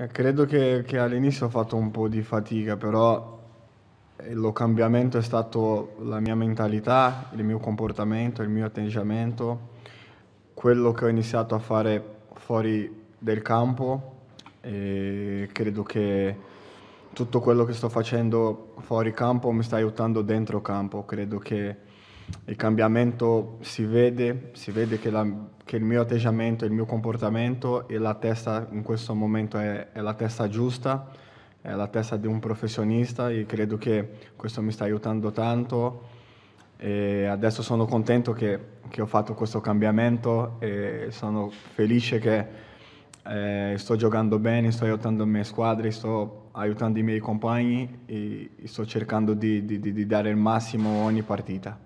Eh, credo che, che all'inizio ho fatto un po' di fatica, però eh, lo cambiamento è stato la mia mentalità, il mio comportamento, il mio atteggiamento, quello che ho iniziato a fare fuori del campo e credo che tutto quello che sto facendo fuori campo mi sta aiutando dentro campo, credo che il cambiamento si vede, si vede che, la, che, il mio atteggiamento, il mio comportamento e la testa in questo momento è, è, la testa giusta, è la testa di un professionista e credo che questo mi sta aiutando tanto e adesso sono contento che, che ho fatto questo cambiamento e sono felice che eh, sto giocando bene, sto aiutando le mie squadre, sto aiutando i miei compagni e sto cercando di, di, di dare il massimo ogni partita.